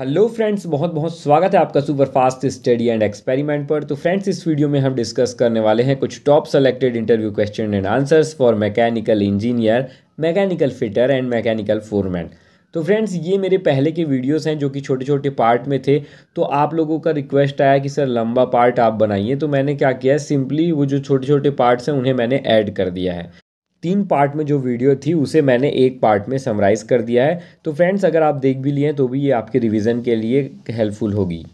hello friends बहुत बहुत स्वागत है आपका super fast study and experiment पर तो फ्रेंड्स इस वीडियो में हम डिस्कस करने वाले हैं कुछ top selected interview question and answers for mechanical engineer mechanical fitter and mechanical foreman तो फ्रेंड्स ये मेरे पहले के वीडियोस हैं जो कि छोटे छोटे पार्ट में थे तो आप लोगों का रिक्वेस्ट आया कि सर लंबा पार्ट आप बनाइए तो मैंने क्या किया है सिंपली वो जो छोटे छोटे पार्ट्स हैं उन्हें मैंने ऐड कर दिया है तीन पार्ट में जो वीडियो थी उसे मैंने एक पार्ट में समराइज़ कर दिया है तो फ्रेंड्स अगर आप देख भी लिए तो भी ये आपके रिविज़न के लिए हेल्पफुल होगी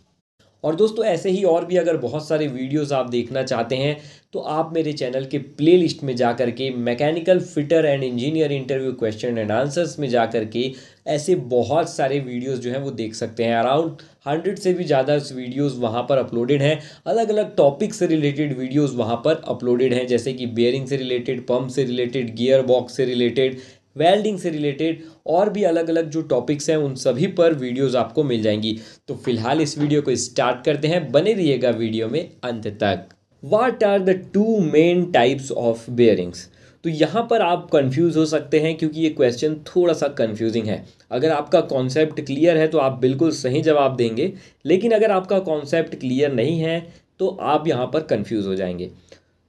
और दोस्तों ऐसे ही और भी अगर बहुत सारे वीडियोस आप देखना चाहते हैं तो आप मेरे चैनल के प्लेलिस्ट में जा कर के mechanical fitter and engineer interview question and answers में जा कर के ऐसे बहुत सारे वीडियोस जो हैं वो देख सकते हैं अराउंड हंड्रेड से भी ज़्यादा वीडियोस वहाँ पर अपलोडेड हैं अलग अलग टॉपिक से रिलेटेड वीडियोज़ वहाँ पर अपलोडेड हैं जैसे कि बेयरिंग से रिलेटेड पम्प से रिलेटेड गियर बॉक्स से रिलेटेड वेल्डिंग से रिलेटेड और भी अलग अलग जो टॉपिक्स हैं उन सभी पर वीडियोस आपको मिल जाएंगी तो फिलहाल इस वीडियो को स्टार्ट करते हैं बने रहिएगा वीडियो में अंत तक what are the two main types of bearings तो यहाँ पर आप कंफ्यूज हो सकते हैं क्योंकि ये क्वेश्चन थोड़ा सा कंफ्यूजिंग है अगर आपका कॉन्सेप्ट क्लियर है तो आप बिल्कुल सही जवाब देंगे लेकिन अगर आपका कॉन्सेप्ट क्लियर नहीं है तो आप यहाँ पर कंफ्यूज हो जाएंगे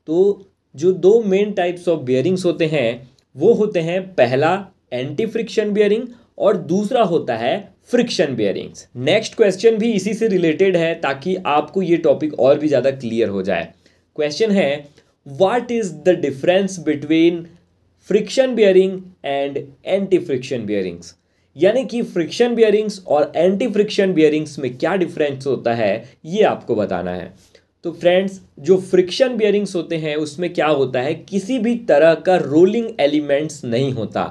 तो जो दो मेन टाइप्स ऑफ बेयरिंग्स होते हैं वो होते हैं पहला एंटी फ्रिक्शन बियरिंग और दूसरा होता है फ्रिक्शन बियरिंग्स नेक्स्ट क्वेश्चन भी इसी से रिलेटेड है ताकि आपको ये टॉपिक और भी ज़्यादा क्लियर हो जाए क्वेश्चन है what is the difference between friction bearing and anti friction bearings यानी कि फ्रिक्शन बियरिंग्स और एंटी फ्रिक्शन बियरिंग्स में क्या डिफरेंस होता है ये आपको बताना है तो फ्रेंड्स जो फ्रिक्शन बियरिंग्स होते हैं उसमें क्या होता है किसी भी तरह का रोलिंग एलिमेंट्स नहीं होता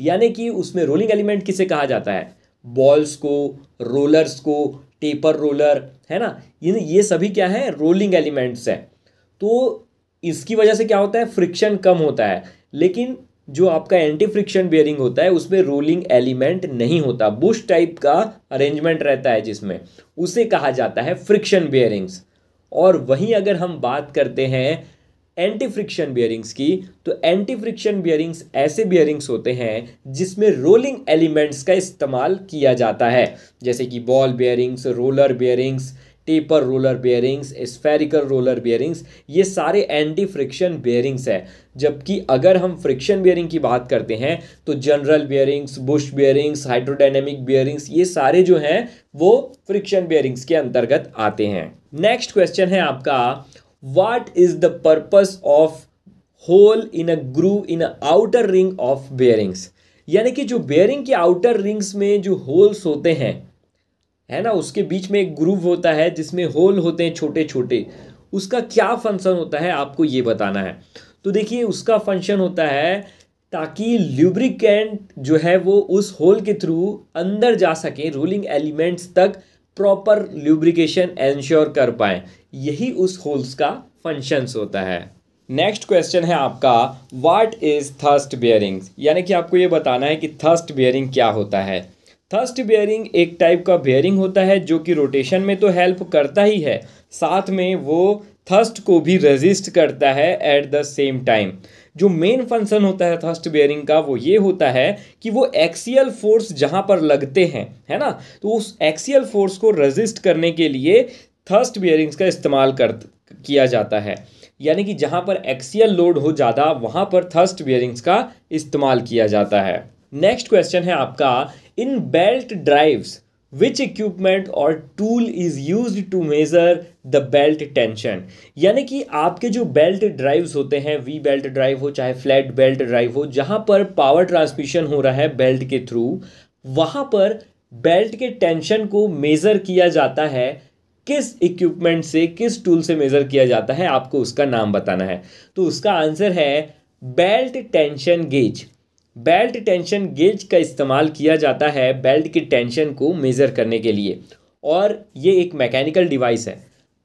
यानी कि उसमें रोलिंग एलिमेंट किसे कहा जाता है बॉल्स को रोलर्स को टेपर रोलर है ना ये ये सभी क्या है रोलिंग एलिमेंट्स है तो इसकी वजह से क्या होता है फ्रिक्शन कम होता है लेकिन जो आपका एंटी फ्रिक्शन बियरिंग होता है उसमें रोलिंग एलिमेंट नहीं होता बुश टाइप का अरेंजमेंट रहता है जिसमें उसे कहा जाता है फ्रिक्शन बियरिंग्स और वहीं अगर हम बात करते हैं एंटी फ्रिक्शन बियरिंग्स की तो एंटी फ्रिक्शन बियरिंग्स ऐसे बियरिंग्स होते हैं जिसमें रोलिंग एलिमेंट्स का इस्तेमाल किया जाता है जैसे कि ball bearings roller bearings taper roller bearings spherical roller bearings ये सारे एंटी फ्रिक्शन बियरिंग्स है जबकि अगर हम फ्रिक्शन बियरिंग की बात करते हैं तो journal bearings bush bearings hydrodynamic bearings ये सारे जो हैं वो फ्रिक्शन बियरिंग्स के अंतर्गत आते हैं नेक्स्ट क्वेश्चन है आपका what is the purpose of hole in a groove in outer ring of bearings यानी कि जो बेयरिंग के आउटर रिंग्स में जो होल्स होते हैं है ना उसके बीच में एक ग्रूव होता है जिसमें होल होते हैं छोटे छोटे उसका क्या फंक्शन होता है आपको ये बताना है तो देखिए उसका फंक्शन होता है ताकि ल्यूब्रिकेंट जो है वो उस होल के थ्रू अंदर जा सके रोलिंग एलिमेंट्स तक प्रॉपर ल्यूब्रिकेशन एंश्योर कर पाए यही उस होल्स का फंक्शंस होता है नेक्स्ट क्वेश्चन है आपका वाट इज़ थर्स्ट बियरिंग्स यानी कि आपको ये बताना है कि थर्स्ट बियरिंग क्या होता है थर्स्ट बियरिंग एक टाइप का बियरिंग होता है जो कि रोटेशन में तो हेल्प करता ही है साथ में वो थर्स्ट को भी रेजिस्ट करता है एट द सेम टाइम जो मेन फंक्शन होता है थर्स्ट बेयरिंग का वो ये होता है कि वो एक्सियल फोर्स जहाँ पर लगते हैं है ना तो उस एक्सियल फोर्स को रजिस्ट करने के लिए थर्स्ट बियरिंग्स का इस्तेमाल कर किया जाता है यानी कि जहाँ पर एक्सियल लोड हो ज़्यादा वहाँ पर थर्स्ट बियरिंग्स का इस्तेमाल किया जाता है नेक्स्ट क्वेश्चन है आपका in belt drives which equipment or tool is use to measure the belt tension यानी कि आपके जो बेल्ट ड्राइव्स होते हैं वी बेल्ट ड्राइव हो चाहे फ्लैट बेल्ट ड्राइव हो जहाँ पर पावर ट्रांसमिशन हो रहा है बेल्ट के थ्रू वहाँ पर बेल्ट के टेंशन को मेज़र किया जाता है किस इक्विपमेंट से किस टूल से मेज़र किया जाता है आपको उसका नाम बताना है तो उसका आंसर है belt tension gauge belt tension gauge का इस्तेमाल किया जाता है बेल्ट की टेंशन को मेज़र करने के लिए और ये एक मैकेनिकल डिवाइस है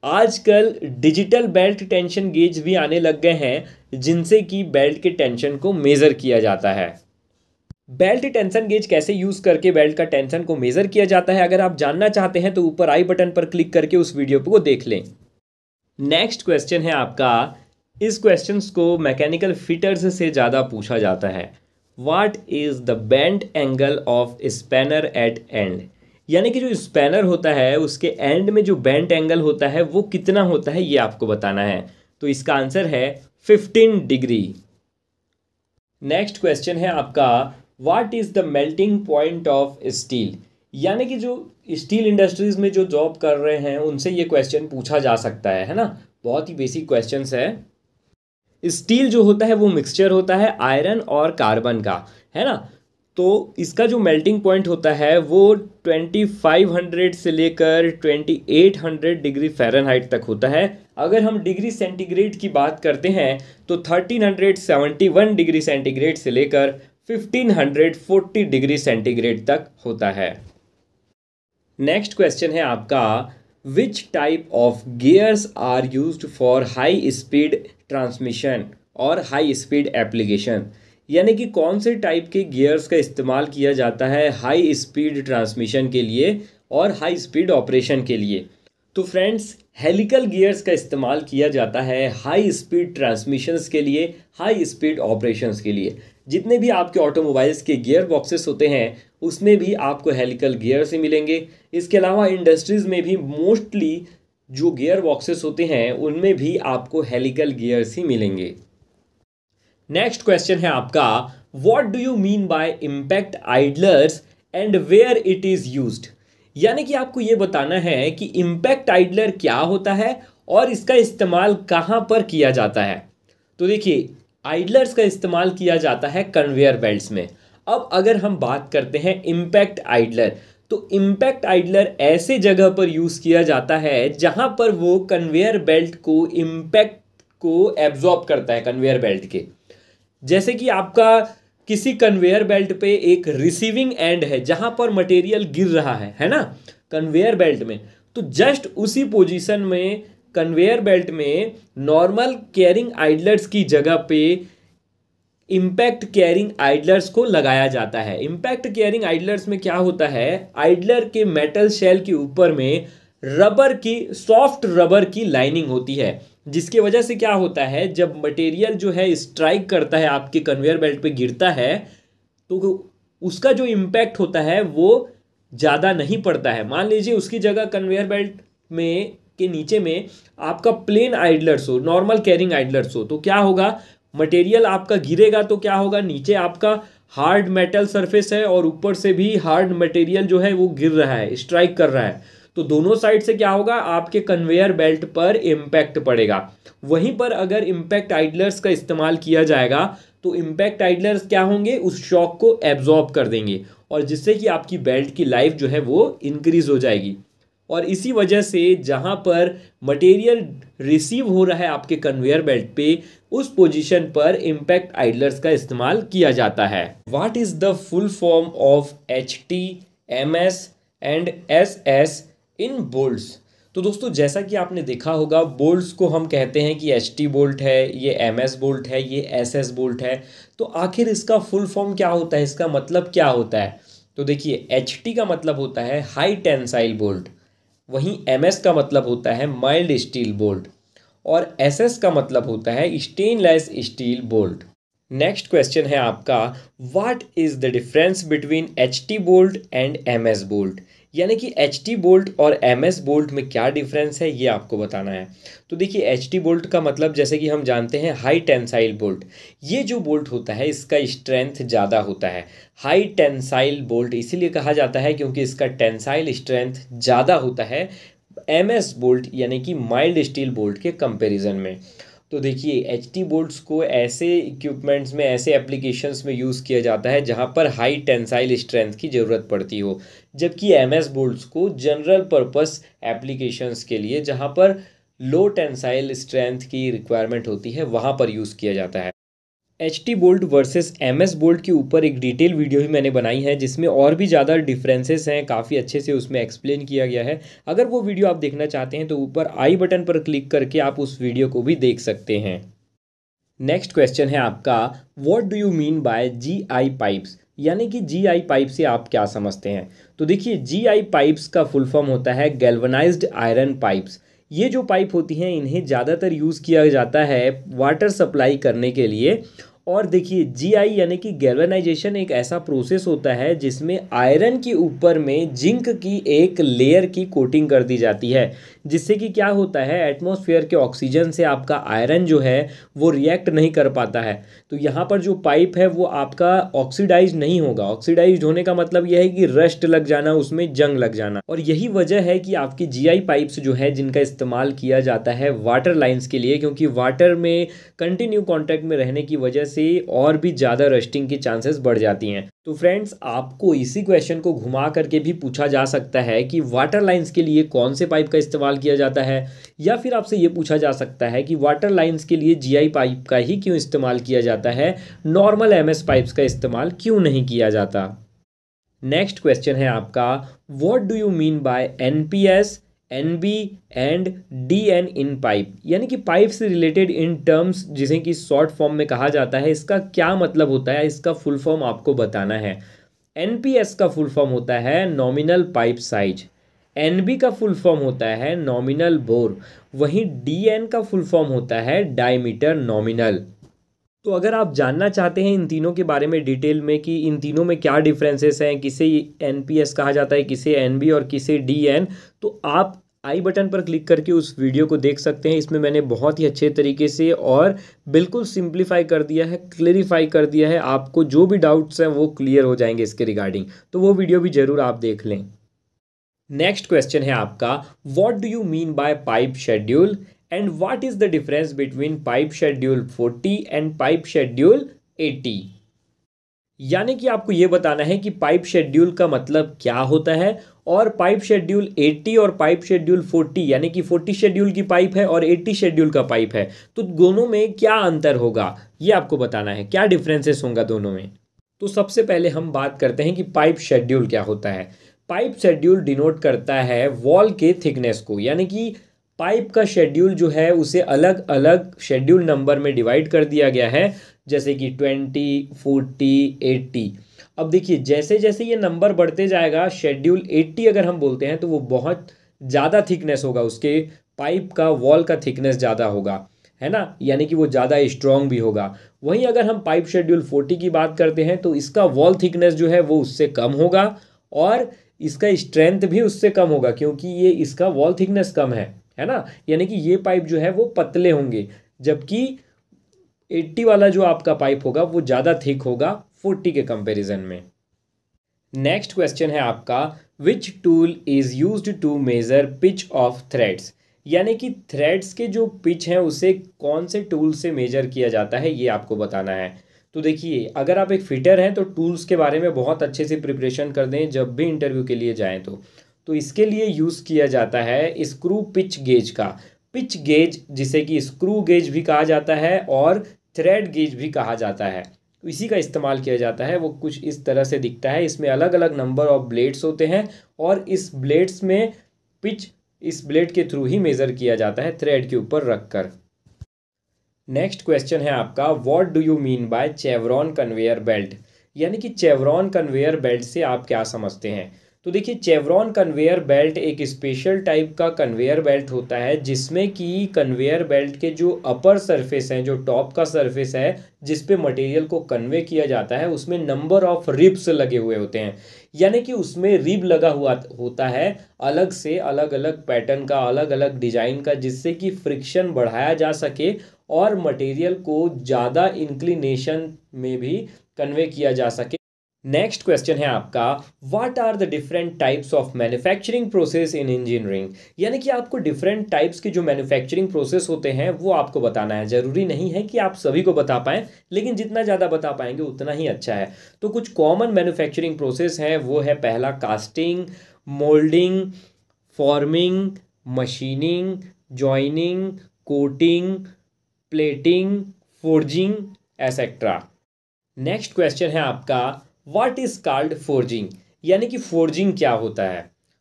आजकल डिजिटल बेल्ट टेंशन गेज भी आने लग गए हैं जिनसे कि बेल्ट के टेंशन को मेज़र किया जाता है बेल्ट टेंशन गेज कैसे यूज़ करके बेल्ट का टेंशन को मेज़र किया जाता है अगर आप जानना चाहते हैं तो ऊपर आई बटन पर क्लिक करके उस वीडियो को देख लें नेक्स्ट क्वेश्चन है आपका इस क्वेश्चन को मैकेनिकल फिटर्स से ज़्यादा पूछा जाता है what is the bent angle of spanner at end यानी कि जो स्पैनर होता है उसके एंड में जो बेंट एंगल होता है वो कितना होता है ये आपको बताना है तो इसका आंसर है फिफ्टीन डिग्री नेक्स्ट क्वेश्चन है आपका what is the melting point of steel यानी कि जो स्टील इंडस्ट्रीज़ में जो जॉब कर रहे हैं उनसे ये क्वेश्चन पूछा जा सकता है है ना बहुत ही बेसिक क्वेश्चन है स्टील जो होता है वो मिक्सचर होता है आयरन और कार्बन का है ना तो इसका जो मेल्टिंग पॉइंट होता है वो 2500 से लेकर 2800 डिग्री फ़ारेनहाइट तक होता है अगर हम डिग्री सेंटीग्रेड की बात करते हैं तो 1371 डिग्री सेंटीग्रेड से लेकर 1540 डिग्री सेंटीग्रेड तक होता है नेक्स्ट क्वेश्चन है आपका which type of gears are use for high speed transmission or high speed application यानी कि कौन से टाइप के गियर्स का इस्तेमाल किया जाता है हाई स्पीड ट्रांसमिशन के लिए और हाई स्पीड ऑपरेशन के लिए तो फ्रेंड्स हेलिकल गियर्स का इस्तेमाल किया जाता है हाई स्पीड ट्रांसमिशंस के लिए हाई स्पीड ऑपरेशंस के लिए जितने भी आपके ऑटोमोबाइल्स के गियर बॉक्सेस होते हैं उसमें भी आपको हेलिकल गियर्स ही मिलेंगे इसके अलावा इंडस्ट्रीज़ में भी मोस्टली जो गियर बॉक्सेस होते हैं उनमें भी आपको हेलिकल गियर्स ही मिलेंगे नेक्स्ट क्वेश्चन है आपका what do you mean by impact idlers and where it is use यानी कि आपको ये बताना है कि इम्पैक्ट आइडलर क्या होता है और इसका इस्तेमाल कहाँ पर किया जाता है तो देखिए आइडलर्स का इस्तेमाल किया जाता है कन्वेयर बेल्ट में अब अगर हम बात करते हैं इम्पैक्ट आइडलर तो इम्पैक्ट आइडलर ऐसे जगह पर यूज़ किया जाता है जहाँ पर वो कन्वेयर बेल्ट को इम्पैक्ट को एब्जॉर्ब करता है कन्वेयर बेल्ट के जैसे कि आपका किसी कन्वेयर बेल्ट पे एक रिसीविंग एंड है जहाँ पर मटेरियल गिर रहा है है ना कन्वेयर बेल्ट में तो जस्ट उसी पोजीशन में कन्वेयर बेल्ट में नॉर्मल केयरिंग आइडलर्स की जगह पे इम्पैक्ट केयरिंग आइडलर्स को लगाया जाता है इम्पैक्ट केयरिंग आइडलर्स में क्या होता है आइडलर के मेटल शेल के ऊपर में रबर की सॉफ्ट रबर की लाइनिंग होती है जिसकी वजह से क्या होता है जब मटेरियल जो है स्ट्राइक करता है आपके कन्वेयर बेल्ट पे गिरता है तो उसका जो इम्पैक्ट होता है वो ज़्यादा नहीं पड़ता है मान लीजिए उसकी जगह कन्वेयर बेल्ट में के नीचे में आपका प्लेन आइडलर्स हो नॉर्मल कैरिंग आइडलर्स हो तो क्या होगा मटेरियल आपका गिरेगा तो क्या होगा नीचे आपका हार्ड मेटल सरफेस है और ऊपर से भी हार्ड मटेरियल जो है वो गिर रहा है स्ट्राइक कर रहा है तो दोनों साइड से क्या होगा आपके कन्वेयर बेल्ट पर इम्पैक्ट पड़ेगा वहीं पर अगर इम्पैक्ट आइडलर्स का इस्तेमाल किया जाएगा तो इम्पैक्ट आइडलर्स क्या होंगे उस शॉक को एब्जॉर्ब कर देंगे और जिससे कि आपकी बेल्ट की लाइफ जो है वो इंक्रीज हो जाएगी और इसी वजह से जहाँ पर मटेरियल रिसीव हो रहा है आपके कन्वेयर बेल्ट पे उस पोजीशन पर इम्पैक्ट आइडलर्स का इस्तेमाल किया जाता है what is the full form of H T M S and S S in bolts तो दोस्तों जैसा कि आपने देखा होगा बोल्ट्स को हम कहते हैं कि एच टी बोल्ट है ये एम एस बोल्ट है ये एस एस बोल्ट है तो आखिर इसका फुल फॉर्म क्या होता है इसका मतलब क्या होता है तो देखिए एच टी का मतलब होता है हाई टेंसाइल बोल्ट वहीं एम एस का मतलब होता है माइल्ड स्टील बोल्ट और एसएस का मतलब होता है stainless steel bolt next question है आपका what is the difference between H T bolt and M S bolt यानी कि एच टी बोल्ट और एम एस बोल्ट में क्या डिफरेंस है ये आपको बताना है तो देखिए एच टी बोल्ट का मतलब जैसे कि हम जानते हैं हाई टेंसाइल बोल्ट ये जो बोल्ट होता है इसका स्ट्रेंथ ज़्यादा होता है हाई टेंसाइल बोल्ट इसीलिए कहा जाता है क्योंकि इसका टेंसाइल स्ट्रेंथ ज़्यादा होता है एम एस बोल्ट यानी कि माइल्ड स्टील बोल्ट के कंपैरिजन में तो देखिए एच टी बोल्ट्स को ऐसे इक्विपमेंट्स में ऐसे एप्लीकेशंस में यूज़ किया जाता है जहाँ पर हाई टेंसाइल स्ट्रेंथ की ज़रूरत पड़ती हो जबकि एम एस बोल्ट्स को जनरल पर्पस एप्लीकेशंस के लिए जहाँ पर लो टेंसाइल स्ट्रेंथ की रिक्वायरमेंट होती है वहाँ पर यूज़ किया जाता है H T bolt versus M S bolt के ऊपर एक डिटेल वीडियो भी मैंने बनाई है जिसमें और भी ज़्यादा डिफरेंसेस हैं काफ़ी अच्छे से उसमें एक्सप्लेन किया गया है अगर वो वीडियो आप देखना चाहते हैं तो ऊपर आई बटन पर क्लिक करके आप उस वीडियो को भी देख सकते हैं नेक्स्ट क्वेश्चन है आपका what do you mean by G I pipes यानी कि जी आई पाइप से आप क्या समझते हैं तो देखिए जी आई पाइप्स का फुल फॉर्म होता है गेलवनाइज आयरन पाइप्स ये जो पाइप होती हैं इन्हें ज़्यादातर यूज़ किया जाता है वाटर सप्लाई करने के लिए और देखिए जीआई यानी कि गैल्वेनाइजेशन एक ऐसा प्रोसेस होता है जिसमें आयरन के ऊपर में जिंक की एक लेयर की कोटिंग कर दी जाती है जिससे कि क्या होता है एटमॉस्फेयर के ऑक्सीजन से आपका आयरन जो है वो रिएक्ट नहीं कर पाता है तो यहाँ पर जो पाइप है वो आपका ऑक्सीडाइज नहीं होगा ऑक्सीडाइज होने का मतलब यह है कि रस्ट लग जाना उसमें जंग लग जाना और यही वजह है कि आपकी आई पाइप्स जो है जिनका इस्तेमाल किया जाता है वाटर लाइन्स के लिए क्योंकि वाटर में कंटिन्यू कॉन्टैक्ट में रहने की वजह से से और भी ज़्यादा रस्टिंग की चांसेस बढ़ जाती हैं तो फ्रेंड्स आपको इसी क्वेश्चन को घुमा करके भी पूछा जा सकता है कि वाटर लाइंस के लिए कौन से पाइप का इस्तेमाल किया जाता है या फिर आपसे ये पूछा जा सकता है कि वाटर लाइंस के लिए जीआई पाइप का ही क्यों इस्तेमाल किया जाता है नॉर्मल एमएस पाइप्स का इस्तेमाल क्यों नहीं किया जाता नेक्स्ट क्वेश्चन है आपका what do you mean by N P S N B and D N in pipe यानी कि पाइप से रिलेटेड इन टर्म्स जिसे कि शॉर्ट फॉर्म में कहा जाता है इसका क्या मतलब होता है इसका फुल फॉर्म आपको बताना है एन पी एस का फुल फॉर्म होता है nominal pipe size N B का फुल फॉर्म होता है नॉमिनल बोर वहीं डी एन का फुल फॉर्म होता है डायमीटर नॉमिनल तो अगर आप जानना चाहते हैं इन तीनों के बारे में डिटेल में कि इन तीनों में क्या डिफरेंसेस हैं किसे एन कहा जाता है किसे एन और किसे डी तो आप आई बटन पर क्लिक करके उस वीडियो को देख सकते हैं इसमें मैंने बहुत ही अच्छे तरीके से और बिल्कुल सिंप्लीफाई कर दिया है क्लेरिफाई कर दिया है आपको जो भी डाउट्स हैं वो क्लियर हो जाएंगे इसके रिगार्डिंग तो वो वीडियो भी ज़रूर आप देख लें नेक्स्ट क्वेश्चन है आपका what do you mean by pipe schedule and what is the difference between pipe schedule 40 and pipe schedule 80 यानी कि आपको यह बताना है कि पाइप शेड्यूल का मतलब क्या होता है और पाइप शेड्यूल 80 और पाइप शेड्यूल 40 यानी कि 40 शेड्यूल की पाइप है और 80 शेड्यूल का पाइप है तो दोनों में क्या अंतर होगा ये आपको बताना है क्या डिफरेंसेस होगा दोनों में तो सबसे पहले हम बात करते हैं कि पाइप शेड्यूल क्या होता है पाइप शेड्यूल डिनोट करता है वॉल के थिकनेस को यानी कि पाइप का शेड्यूल जो है उसे अलग अलग शेड्यूल नंबर में डिवाइड कर दिया गया है जैसे कि ट्वेंटी फोर्टी एट्टी अब देखिए जैसे जैसे ये नंबर बढ़ते जाएगा शेड्यूल एट्टी अगर हम बोलते हैं तो वो बहुत ज़्यादा थिकनेस होगा उसके पाइप का वॉल का थिकनेस ज़्यादा होगा है ना यानी कि वो ज़्यादा स्ट्रॉन्ग भी होगा वहीं अगर हम पाइप शेड्यूल फोर्टी की बात करते हैं तो इसका वॉल थिकनेस जो है वो उससे कम होगा और इसका स्ट्रेंथ भी उससे कम होगा क्योंकि ये इसका वॉल थिकनेस कम है है ना यानी कि ये पाइप जो है वो पतले होंगे जबकि 80 वाला जो आपका पाइप होगा वो ज़्यादा थिक होगा 40 के कंपैरिजन में नेक्स्ट क्वेश्चन है आपका which tool is use to measure pitch of threads यानी कि थ्रेड्स के जो पिच हैं उसे कौन से टूल से मेजर किया जाता है ये आपको बताना है तो देखिए अगर आप एक फिटर हैं तो टूल्स के बारे में बहुत अच्छे से प्रिपरेशन कर दें जब भी इंटरव्यू के लिए जाएं तो तो इसके लिए यूज़ किया जाता है स्क्रू पिच गेज का पिच गेज जिसे कि स्क्रू गेज भी कहा जाता है और थ्रेड गेज भी कहा जाता है तो इसी का इस्तेमाल किया जाता है वो कुछ इस तरह से दिखता है इसमें अलग अलग नंबर ऑफ ब्लेड्स होते हैं और इस ब्लेड्स में पिच इस ब्लेड के थ्रू ही मेज़र किया जाता है थ्रेड के ऊपर रख कर नेक्स्ट क्वेश्चन है आपका what do you mean by chevron conveyor belt यानी कि चेवरॉन कन्वेयर बेल्ट से आप क्या समझते हैं तो देखिए चेवरॉन कन्वेयर बेल्ट एक स्पेशल टाइप का कन्वेयर बेल्ट होता है जिसमें कि कन्वेयर बेल्ट के जो अपर सरफेस है जो टॉप का सरफेस है जिस पे मटेरियल को कन्वे किया जाता है उसमें नंबर ऑफ रिब्स लगे हुए होते हैं यानी कि उसमें रिब लगा हुआ होता है अलग से अलग अलग पैटर्न का अलग अलग डिजाइन का जिससे कि फ्रिक्शन बढ़ाया जा सके और मटेरियल को ज़्यादा इंक्लिनेशन में भी कन्वे किया जा सके नेक्स्ट क्वेश्चन है आपका what are the different types of manufacturing process in engineering यानी कि आपको डिफरेंट टाइप्स के जो मैन्युफैक्चरिंग प्रोसेस होते हैं वो आपको बताना है ज़रूरी नहीं है कि आप सभी को बता पाएं लेकिन जितना ज़्यादा बता पाएंगे उतना ही अच्छा है तो कुछ कॉमन मैन्युफैक्चरिंग प्रोसेस हैं वो है पहला casting moulding forming machining joining coating plating forging etcetera next question है आपका वाट इज़ कॉल्ड फोर्जिंग यानी कि फोर्जिंग क्या होता है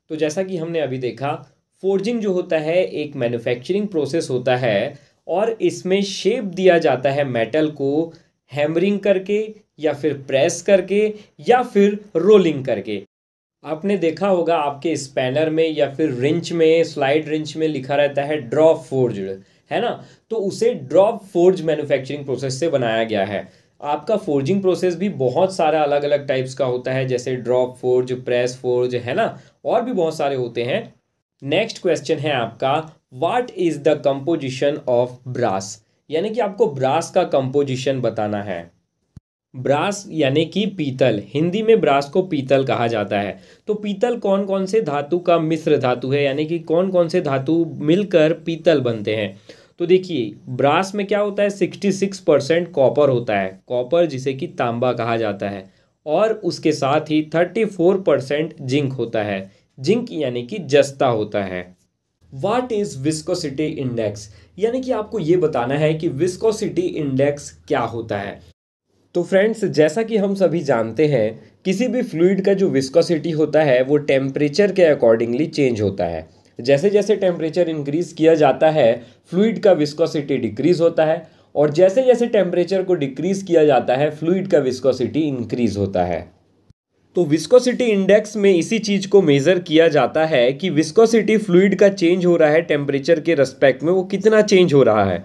तो जैसा कि हमने अभी देखा फोर्जिंग जो होता है एक मैन्युफैक्चरिंग प्रोसेस होता है और इसमें शेप दिया जाता है मेटल को हैमरिंग करके या फिर प्रेस करके या फिर रोलिंग करके आपने देखा होगा आपके स्पैनर में या फिर रिंच में स्लाइड रिंच में लिखा रहता है ड्रॉप फोर्ज है ना तो उसे ड्रॉप फोर्ज मैन्युफैक्चरिंग प्रोसेस से बनाया गया है आपका फोर्जिंग प्रोसेस भी बहुत सारा अलग अलग टाइप्स का होता है जैसे ड्रॉप फोर्ज प्रेस फोर्ज है ना और भी बहुत सारे होते हैं नेक्स्ट क्वेश्चन है आपका what is the composition of brass यानी कि आपको ब्रास का कंपोजिशन बताना है ब्रास यानी कि पीतल हिंदी में ब्रास को पीतल कहा जाता है तो पीतल कौन कौन से धातु का मिश्र धातु है यानी कि कौन कौन से धातु मिलकर पीतल बनते हैं तो देखिए ब्रास में क्या होता है सिक्सटी सिक्स परसेंट कॉपर होता है कॉपर जिसे कि तांबा कहा जाता है और उसके साथ ही थर्टी फोर परसेंट जिंक होता है जिंक यानी कि जस्ता होता है वाट इज़ विस्कोसिटी इंडेक्स यानी कि आपको ये बताना है कि विस्कोसिटी इंडेक्स क्या होता है तो फ्रेंड्स जैसा कि हम सभी जानते हैं किसी भी फ्लूड का जो विस्कोसिटी होता है वो टेम्परेचर के अकॉर्डिंगली चेंज होता है जैसे जैसे टेम्परेचर इंक्रीज किया जाता है फ्लूड का विस्कोसिटी डिक्रीज होता है और जैसे जैसे टेम्परेचर को डिक्रीज किया जाता है फ्लूड का विस्कोसिटी इंक्रीज होता है तो विस्कोसिटी इंडेक्स में इसी चीज़ को मेज़र किया जाता है कि विस्कोसिटी फ्लूड का चेंज हो रहा है टेम्परेचर के रेस्पेक्ट में वो कितना चेंज हो रहा है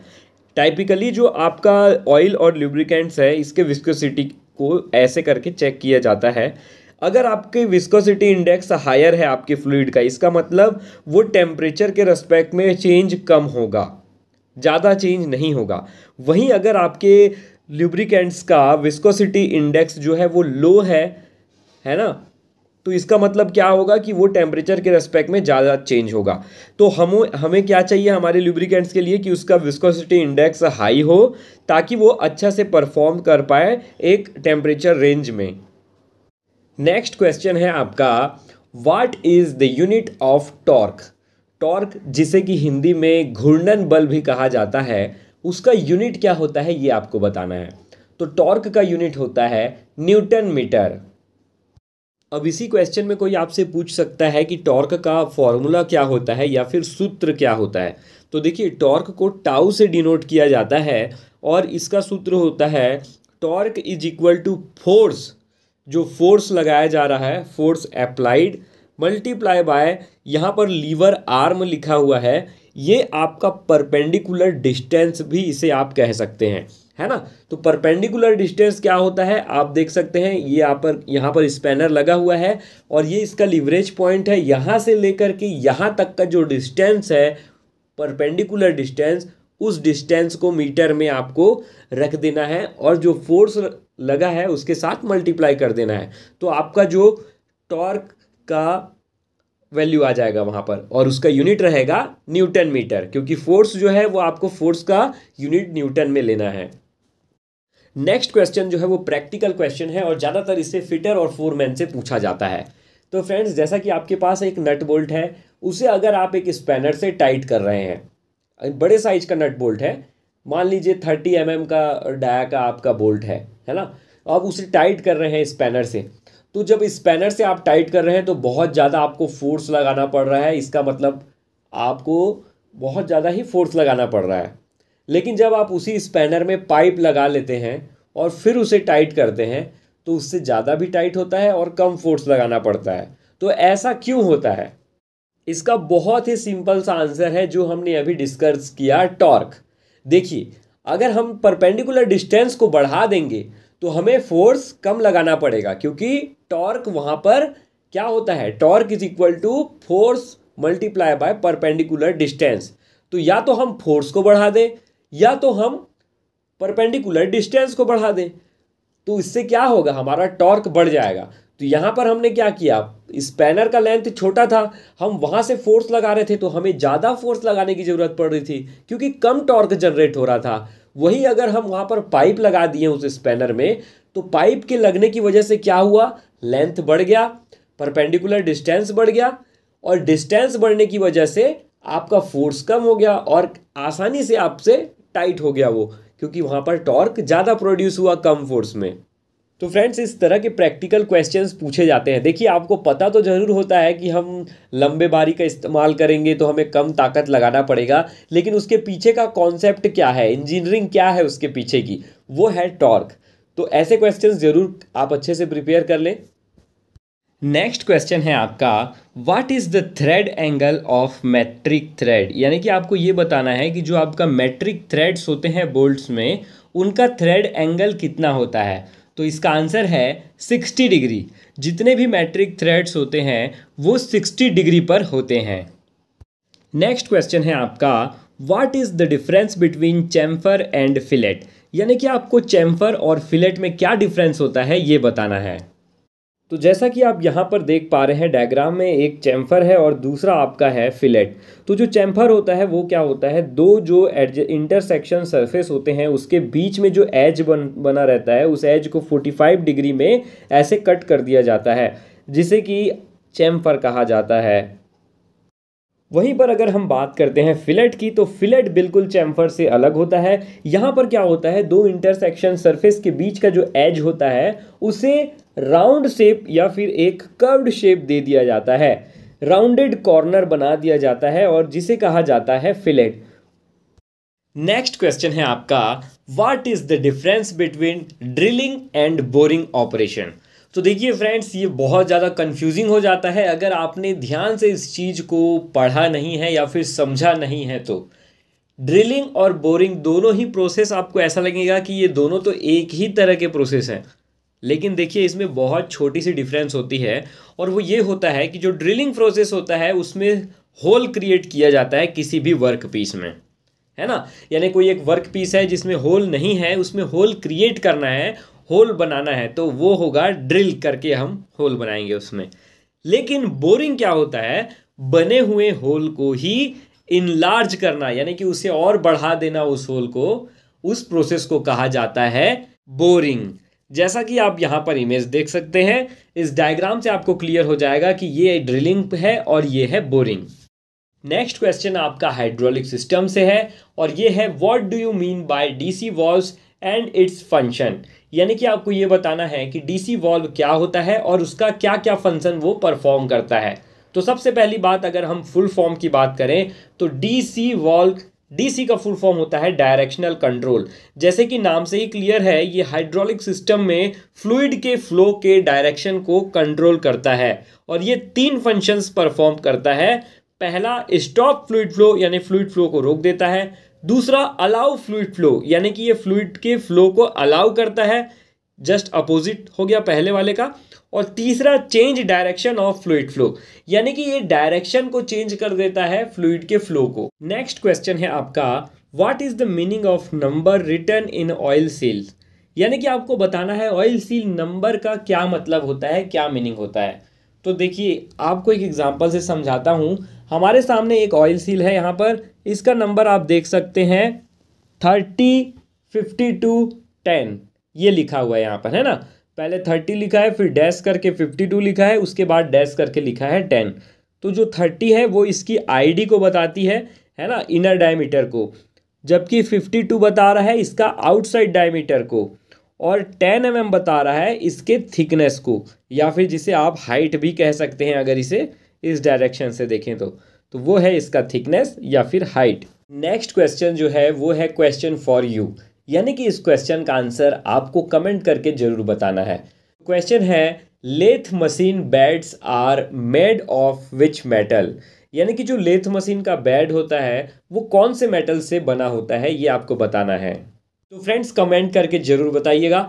टाइपिकली जो आपका ऑयल और ल्यूब्रिकेंट्स है इसके विस्कोसिटी को ऐसे करके चेक किया जाता है अगर आपकी विस्कोसिटी इंडेक्स हायर है आपके फ्लूड का इसका मतलब वो टेम्परेचर के रेस्पेक्ट में चेंज कम होगा ज़्यादा चेंज नहीं होगा वहीं अगर आपके ल्यूब्रिकेंट्स का विस्कोसिटी इंडेक्स जो है वो लो है है ना तो इसका मतलब क्या होगा कि वो टेम्परेचर के रेस्पेक्ट में ज़्यादा चेंज होगा तो हम हमें क्या चाहिए हमारे ल्यूब्रिकेंट्स के लिए कि उसका विस्कोसिटी इंडेक्स हाई हो ताकि वो अच्छा से परफॉर्म कर पाए एक टेम्परेचर रेंज में नेक्स्ट क्वेश्चन है आपका what is the unit of torque torque जिसे कि हिंदी में घूर्णन बल भी कहा जाता है उसका यूनिट क्या होता है ये आपको बताना है तो टॉर्क का यूनिट होता है न्यूटन मीटर अब इसी क्वेश्चन में कोई आपसे पूछ सकता है कि टॉर्क का फॉर्मूला क्या होता है या फिर सूत्र क्या होता है तो देखिए टॉर्क को टाउ से डिनोट किया जाता है और इसका सूत्र होता है torque is equal to force जो फोर्स लगाया जा रहा है फोर्स अप्लाइड मल्टीप्लाई बाय यहाँ पर लीवर आर्म लिखा हुआ है ये आपका परपेंडिकुलर डिस्टेंस भी इसे आप कह सकते हैं है ना तो परपेंडिकुलर डिस्टेंस क्या होता है आप देख सकते हैं ये आप पर यहाँ पर स्पैनर लगा हुआ है और ये इसका लिवरेज पॉइंट है यहाँ से लेकर के यहाँ तक का जो डिस्टेंस है परपेंडिकुलर डिस्टेंस उस डिस्टेंस को मीटर में आपको रख देना है और जो फोर्स लगा है उसके साथ मल्टीप्लाई कर देना है तो आपका जो टॉर्क का वैल्यू आ जाएगा वहाँ पर और उसका यूनिट रहेगा न्यूटन मीटर क्योंकि फोर्स जो है वो आपको फोर्स का यूनिट न्यूटन में लेना है नेक्स्ट क्वेश्चन जो है वो प्रैक्टिकल क्वेश्चन है और ज़्यादातर इसे फिटर और फोरमैन से पूछा जाता है तो फ्रेंड्स जैसा कि आपके पास एक नट बोल्ट है उसे अगर आप एक स्पैनर से टाइट कर रहे हैं बड़े साइज का नट बोल्ट है मान लीजिए थर्टी एम mm का डाया का आपका बोल्ट है है ना तो आप उसे टाइट कर रहे हैं स्पैनर से तो जब स्पैनर से आप टाइट कर रहे हैं तो बहुत ज़्यादा आपको फोर्स लगाना पड़ रहा है इसका मतलब आपको बहुत ज़्यादा ही फोर्स लगाना पड़ रहा है लेकिन जब आप उसी स्पैनर में पाइप लगा लेते हैं और फिर उसे टाइट करते हैं तो उससे ज़्यादा भी टाइट होता है और कम फोर्स लगाना पड़ता है तो ऐसा क्यों होता है इसका बहुत ही सिंपल सा आंसर है जो हमने अभी डिस्कस किया टॉर्क देखिए अगर हम परपेंडिकुलर डिस्टेंस को बढ़ा देंगे तो हमें फोर्स कम लगाना पड़ेगा क्योंकि टॉर्क वहाँ पर क्या होता है torque is equal to force multiply by perpendicular distance तो या तो हम फोर्स को बढ़ा दें या तो हम परपेंडिकुलर डिस्टेंस को बढ़ा दें तो इससे क्या होगा हमारा टॉर्क बढ़ जाएगा तो यहाँ पर हमने क्या किया स्पैनर का लेंथ छोटा था हम वहाँ से फोर्स लगा रहे थे तो हमें ज़्यादा फोर्स लगाने की ज़रूरत पड़ रही थी क्योंकि कम टॉर्क जनरेट हो रहा था वही अगर हम वहाँ पर पाइप लगा दिए उस स्पैनर में तो पाइप के लगने की वजह से क्या हुआ लेंथ बढ़ गया परपेंडिकुलर डिस्टेंस बढ़ गया और डिस्टेंस बढ़ने की वजह से आपका फोर्स कम हो गया और आसानी से आपसे टाइट हो गया वो क्योंकि वहाँ पर टॉर्क ज़्यादा प्रोड्यूस हुआ कम फोर्स में तो फ्रेंड्स इस तरह के प्रैक्टिकल क्वेश्चंस पूछे जाते हैं देखिए आपको पता तो ज़रूर होता है कि हम लंबे बारी का इस्तेमाल करेंगे तो हमें कम ताकत लगाना पड़ेगा लेकिन उसके पीछे का कॉन्सेप्ट क्या है इंजीनियरिंग क्या है उसके पीछे की वो है टॉर्क तो ऐसे क्वेश्चन ज़रूर आप अच्छे से प्रिपेयर कर लें नेक्स्ट क्वेश्चन है आपका what is the thread angle of metric thread यानी कि आपको ये बताना है कि जो आपका मैट्रिक थ्रेड्स होते हैं बोल्ट्स में उनका थ्रेड एंगल कितना होता है तो इसका आंसर है 60 डिग्री जितने भी मैट्रिक थ्रेड्स होते हैं वो 60 डिग्री पर होते हैं नेक्स्ट क्वेश्चन है आपका what is the difference between chamfer and fillet यानी कि आपको चैम्फर और फिलेट में क्या डिफरेंस होता है ये बताना है तो जैसा कि आप यहाँ पर देख पा रहे हैं डायग्राम में एक चैम्फर है और दूसरा आपका है फिलेट तो जो चैम्फर होता है वो क्या होता है दो जो एडज इंटरसेक्शन सरफेस होते हैं उसके बीच में जो एज बन बना रहता है उस एज को 45 डिग्री में ऐसे कट कर दिया जाता है जिसे कि चैम्फर कहा जाता है वहीं पर अगर हम बात करते हैं फिलेट की तो फिलेट बिल्कुल चैम्फर से अलग होता है यहाँ पर क्या होता है दो इंटरसेक्शन सरफेस के बीच का जो एज होता है उसे राउंड शेप या फिर एक कर्व्ड शेप दे दिया जाता है राउंडेड कॉर्नर बना दिया जाता है और जिसे कहा जाता है फिलेट नेक्स्ट क्वेश्चन है आपका what is the difference between drilling and boring operation तो देखिए फ्रेंड्स ये बहुत ज़्यादा कंफ्यूजिंग हो जाता है अगर आपने ध्यान से इस चीज़ को पढ़ा नहीं है या फिर समझा नहीं है तो ड्रिलिंग और बोरिंग दोनों ही प्रोसेस आपको ऐसा लगेगा कि ये दोनों तो एक ही तरह के प्रोसेस हैं लेकिन देखिए इसमें बहुत छोटी सी डिफरेंस होती है और वो ये होता है कि जो ड्रिलिंग प्रोसेस होता है उसमें होल क्रिएट किया जाता है किसी भी वर्क पीस में है ना यानी कोई एक वर्क पीस है जिसमें होल नहीं है उसमें होल क्रिएट करना है होल बनाना है तो वो होगा ड्रिल करके हम होल बनाएंगे उसमें लेकिन बोरिंग क्या होता है बने हुए होल को ही इनलार्ज करना यानी कि उसे और बढ़ा देना उस होल को उस प्रोसेस को कहा जाता है बोरिंग जैसा कि आप यहाँ पर इमेज देख सकते हैं इस डायग्राम से आपको क्लियर हो जाएगा कि ये ड्रिलिंग है और ये है बोरिंग नेक्स्ट क्वेश्चन आपका हाइड्रोलिक सिस्टम से है और ये है what do you mean by DC valve and its function यानी कि आपको ये बताना है कि डीसी वॉल्व क्या होता है और उसका क्या क्या फंक्शन वो परफॉर्म करता है तो सबसे पहली बात अगर हम फुल फॉर्म की बात करें तो डीसी वॉल्व डीसी का फुल फॉर्म होता है डायरेक्शनल कंट्रोल जैसे कि नाम से ही क्लियर है ये हाइड्रोलिक सिस्टम में फ्लूइड के फ्लो के डायरेक्शन को कंट्रोल करता है और ये तीन फंक्शंस परफॉर्म करता है पहला स्टॉप फ्लूड फ्लो यानी फ्लूड फ्लो को रोक देता है दूसरा अलाउ फ्लूड फ्लो यानी कि ये फ्लूड के फ्लो को अलाउ करता है जस्ट अपोजिट हो गया पहले वाले का और तीसरा change direction of fluid flow यानी कि ये डायरेक्शन को चेंज कर देता है फ्लूड के फ्लो को नेक्स्ट क्वेश्चन है आपका what is the meaning of number return in oil seal यानी कि आपको बताना है ऑयल सील नंबर का क्या मतलब होता है क्या मीनिंग होता है तो देखिए आपको एक एग्जाम्पल से समझाता हूँ हमारे सामने एक ऑयल सील है यहाँ पर इसका नंबर आप देख सकते हैं थर्टी फिफ्टी टू टेन ये लिखा हुआ है यहाँ पर है ना पहले थर्टी लिखा है फिर डैश करके फिफ्टी टू लिखा है उसके बाद डैश करके लिखा है टेन तो जो थर्टी है वो इसकी आईडी को बताती है है ना इनर डायमीटर को जबकि फिफ्टी टू बता रहा है इसका आउटसाइड डायमीटर को और टेन एम mm बता रहा है इसके थिकनेस को या फिर जिसे आप हाइट भी कह सकते हैं अगर इसे इस डायरेक्शन से देखें तो तो वो है इसका थिकनेस या फिर हाइट नेक्स्ट क्वेश्चन जो है वो है क्वेश्चन फॉर यू यानी कि इस क्वेश्चन का आंसर आपको कमेंट करके जरूर बताना है क्वेश्चन है lathe machine beds are made of which metal यानी कि जो लेथ मशीन का बेड होता है वो कौन से मेटल से बना होता है ये आपको बताना है तो फ्रेंड्स कमेंट करके ज़रूर बताइएगा